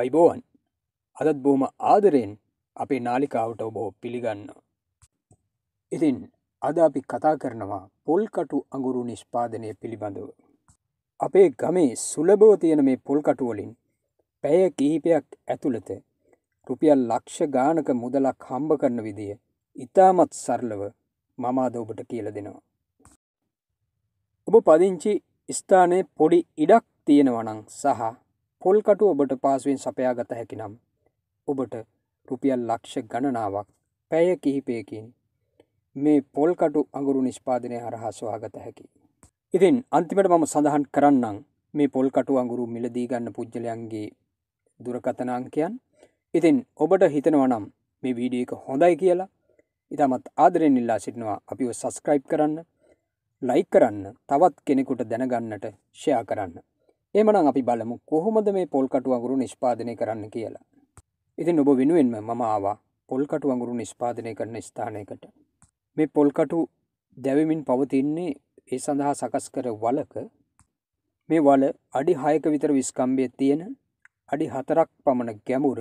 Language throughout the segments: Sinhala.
අයිබෝවන් අදත් බෝම ආදරයෙන් අපේ නාලිකාවට ඔබෝ පිළිගන්න. ඉතින් අද අපි කතා කරනවා පොල්කටු අඟුරු නිෂ්පාදනය පිළිබඳව. අපේ ගමේ සුලබව තියෙන මේ පොල්කටුවලින් පැය කිහිපයක් ඇතුළත රුපියල් ලක්ෂ ගානක මුදලක් හම්බ කරන විදිය ඉතාමත් සරලව මමාද ඔබට කියල දෙනවා. ඔබ පදිංචි ස්ථානය පොඩි ඉඩක් තියෙනවනං සහ පොල්කටු ඔබට පාසුවෙන් සපයාගත හැකිනම් ඔබට රුපියල් ලක්ෂ ගණනාවක් පැය කිහිපයකින් මේ පොල්කටු අඟුරු නිෂ්පාදනය හරහා සොයාගත හැකි. ඉතින් අන්තිමට මම සඳහන් කරන්නම් මේ පොල්කටු අඟුරු මිලදී ගන්න පුද්ගලයන්ගේ දුරකතනාංකයන් ඉතින් ඔබට හිතනවනම් මේ වීඩිය එක හොඳයි කියලා ඉතාමත් ආදරෙන් ඉල්ලා සිටිනවා අපිව සස්ක්‍රයිබ් කරන්න ලයි කරන්න තවත් කෙනෙකුට දැනගන්නට ෂයා කරන්න එමනම් අපි බලමු කොහොමද මේ පොල්කටු අඟුරු නිෂ්පාදනය කරන්න කියලා. ඉතින් ඔබ වෙනුවෙන්ම මම ආවා පොල්කටු අඟුරු නිෂ්පාදනය කරන ස්ථානයකට. මේ පොල්කටු දැවමින් පවතින්නේ ඒ සඳහා සකස් කර වලක මේ වල අඩි හයක විතර විස්කම්බය තියෙන අඩි හතරක් පමණ ගැමුර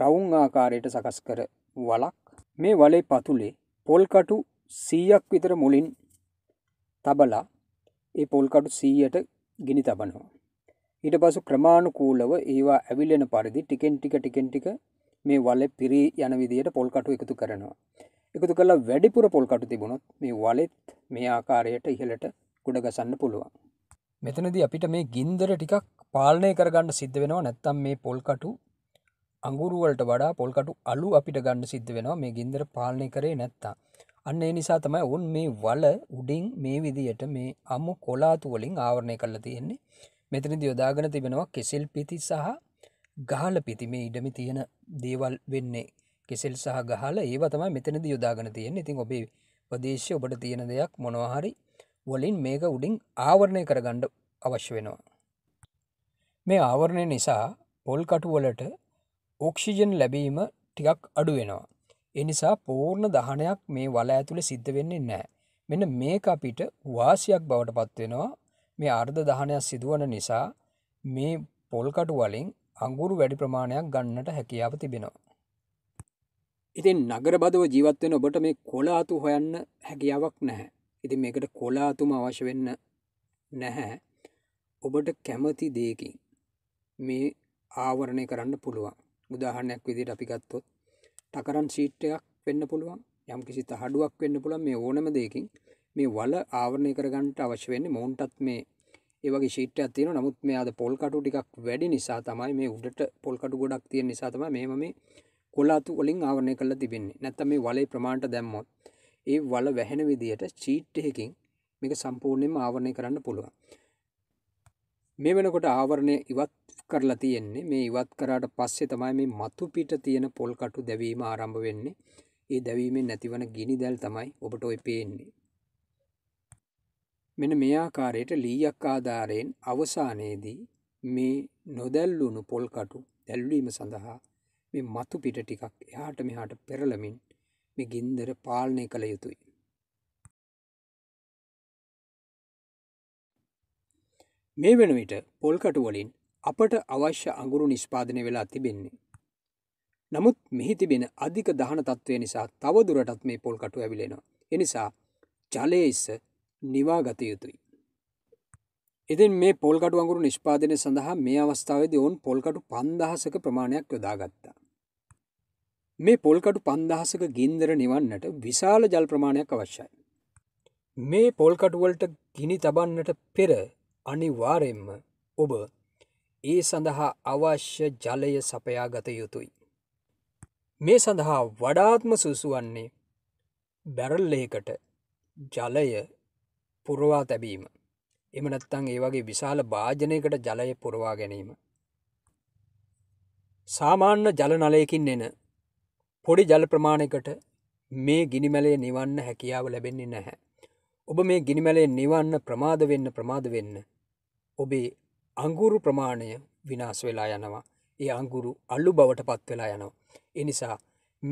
රවුන් ආකාරයට සකස් කර වලක් මේ වලේ පතුලේ පොල්කටු සීයක් විතර මුලින් තබලා ඒ පොල්කටු සීයට ගිනි තබනවා. ඊට පසු ක්‍රමාණුකූලව ඒවා ඇවිල්ලෙන පරිදි ටිකෙන් ටික ටිකෙන් ටික මේ වල පිරී යන විදියට පොල්කටු එකතු කරනවා. එකතු කලා වැඩිපුර පොල්කටු තිබුණොත් මේ වලෙත් මේ ආකාරයට ඉහළට ගුඩගසන්න පුළුවන්. මෙතනද අපිට මේ ගින්දර ටිකක් පාලනය කරගන්න සිද්ධ වෙනවා නැත්තම් මේ පොල්කටු අඟුරුවලට වඩා පොල්කටු අලු අපිට ගන්න සිද්ධ වෙනවා මේ ගින්දර පාලනය කරේ නැත්තා අන්න ඒ නිසා තමයි උන් මේ වල උඩින් මේ විදියට මේ අමු කොලාතු වලින් ආවරණය කරලා තියෙන්නේ මෙතනදි යොදාගෙන තිබෙනවා කෙසෙල් පිති සහ ගහල පිති මේ ඉඩමි තියෙන දේවල් වෙන්නේ කෙසෙල් සහ ගහල ඒව තමයි මෙතනදි යොදාගෙන තියෙන්නේ ඉතින් ඔබේ ප්‍රදේශය ඔබට තියෙන දෙයක් මොනවාහරි වලින් මේක උඩින් ආවරණය කරගණ්ඩ අවශ්‍ය වෙනවා. මේ ආවරණය නිසා පොල්කටුවලට ඕක්ෂිජන් ලැබීම ටිකක් අඩුවෙනවා. එනිසා පූර්ණ දහනයක් මේ වල ඇතුළේ සිද්ධ වෙන්නේ නෑ. මෙන්න මේක අපිට වාසියක් බවට පත්වෙනවා මේ අර්ධ දහනයක් සිදුවන නිසා මේ පොල්කටු වලින් අංගුරු වැඩි ප්‍රමාණයක් ගන්නට හැකියාව තිබෙනවා. ඉතින් නගරබදව ජීවත්වෙන ඔබට මේ කොලාතු හොයන්න හැකියාවක් නැහැ. ඉතින් මේකට කොලාතුම අවශ්‍ය වෙන්න නැහැ. ඔබට කැමති දේකින් මේ ආවරණය කරන්න පුළුවන්. උදාහරණයක් විදිහට අපි ගත්තොත් ටකරන් සීට් එකක් වෙන්න පුළුවන් යම් කිසි තහඩුවක් වෙන්න පුළුවන් මේ ඕනම දෙයකින් මේ වල ආවරණය කරගන්නට අවශ්‍ය වෙන්නේ මොවුන්ටත් මේ ඒ වගේ ෂීට් එකක් තියෙනවා නමුත් මේ අද පොල් කටු ටිකක් වැඩි නිසා තමයි මේ උඩට පොල් කටු ගොඩක් තියෙන නිසා තමයි මේව මේ කොලාතු වලින් ආවරණය කරලා තිබෙන්නේ නැත්තම් මේ වලේ ප්‍රමාණයට දැම්මොත් ඒ වල වැහෙන විදියට ෂීට් එකකින් මේක සම්පූර්ණයෙන්ම ආවරණය කරන්න පුළුවන් මේ වෙනකොට ආවරණය ඉවත් කරලා තියෙන්නේ මේ ඉවත් කරාට පස්සේ තමයි මේ මතු පිට තියෙන පොල් කටු දැවීම ආරම්භ වෙන්නේ. ඒ දැවීමෙන් නැතිවන ගිනි දැල් තමයි ඔබට ඔය පේන්නේ. මෙන්න මේ ආකාරයට ලීයක් ආධාරයෙන් අවසානයේදී මේ නොදැල්ලුණු පොල් කටු දැල්වීම සඳහා මේ මතු පිට ටිකක් එහාට මෙහාට පෙරලමින් මේ ගින්දර පාලනය කළ යුතුයි. මේ වෙනුවිට පොල්කටුවලින් අපට අවශ්‍ය අඟුරු නිෂ්පාදනය වෙලා තිබෙන්නේ. නමුත් මෙහි තිබෙන අධික දහන තත්ත්වය නිසා තවදුරටත් මේ පොල්කටු ඇවිලෙනවා. එනිසා ජලයඉස්ස නිවාගත යුතුයි. එතින් මේ පොල්කටු අඟුරු නිෂ්පාදනය සඳහා මේ අවස්ථාවද ඔවුන් පොල්කටු පන්දහසක ප්‍රමාණයක් යොදාගත්තා. මේ පොල්කටු පන්දහසක ගින්දර නිවන්නට විශාල ජල් ප්‍රමාණයක් අවශ්‍යයි. මේ පොල්කටුවලට ගිනි තබන්නට පෙර අනිවාරයෙන්ම ඔබ ඒ සඳහා අවශ්‍ය ජලය සපයා ගත යුතුයි. මේ සඳහා වඩාත්ම සුසුවන්නේ බැරල්ලේකට ජලය පුරවා තැබීම. එමනත්තං ඒ වගේ විශාල භාජනයකට ජලය පුරවා ගැනීම. සාමාන්‍ය ජලනලයකින් එන පොඩි ජල ප්‍රමාණයකට මේ ගිනිමැලේ නිවන්න හැකියාව ලැබෙන්නේ නැහැ. ඔබ මේ ගිනිමැලේ නිවන්න ප්‍රමාද වෙන්න ප්‍රමාද වෙන්න. ඔබේ අංගුරු ප්‍රමාණය විනාස් වෙලා යනවා ඒ අංගුරු අල්ලු බවට පත් වෙලා යනවා. එනිසා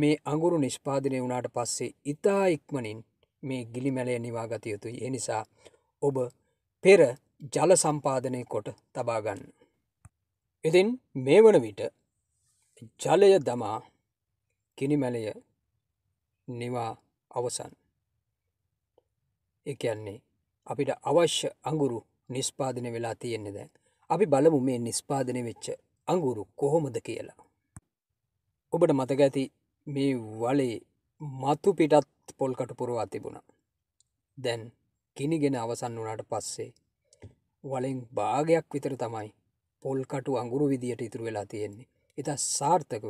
මේ අගුරු නිෂ්පාදනය වුණට පස්සේ ඉතා ඉක්මනින් මේ ගිලිමැලය නිවාගත යුතුයි. එනිසා ඔබ පෙර ජල සම්පාදනය කොට තබාගන්න. එතින් මේ වන විට ජලය දමා කිනිමැලය නිවා අවසන්. එකන්නේ අපිට අවශ්‍ය අගුරු නිස්්පාදන වෙලා තියෙන්නේ දැන්. අපි බලමු මේ නිස්්පාදනය වෙච්ච අඟුරු කොහොමද කියලා. ඔබට මතක ඇති මේ වලේ මතු පිටත් පොල්කට පුරවා තිබුණා. දැන් ගිනිගෙන අවසන් වනාට පස්සේ වලෙන් භාගයක් විතර තමයි පොල්කටු අඟුරු විදියට ඉතුරු වෙලා තියෙන්නේ ඉතා සාර්ථකව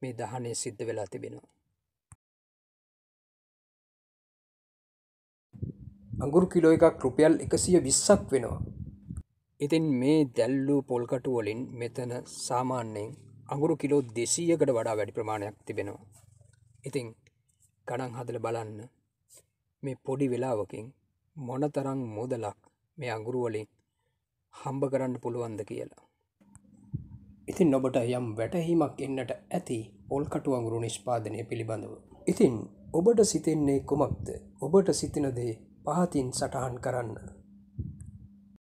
මේ දහනය සිද්ධ වෙලා තිබෙනවා. අඟුරු කිලෝ එකක් රුපියල් එකසිය විස්සක් වෙනවා ඉතින් මේ දැල්ලූ පොල්කටු වලින් මෙතන සාමාන්‍යයෙන් අගුරු කිලෝ දෙසීයකට වඩා වැඩි ප්‍රමාණයක් තිබෙනවා. ඉතිං ගණන් හදල බලන්න මේ පොඩි වෙලාවකින් මොනතරං මුදලක් මේ අගුරුවලින් හම්බ කරන්න පුළුවන්ද කියලා. ඉතින් ඔබට යම් වැටහීමක් එන්නට ඇති පොල්කටු අගුරු නිෂ්පාදනය පිළිබඳව. ඉතින් ඔබට සිතෙන්නේ කුමක්ද ඔබට සිතිනදේ පහතින් සටහන් කරන්න.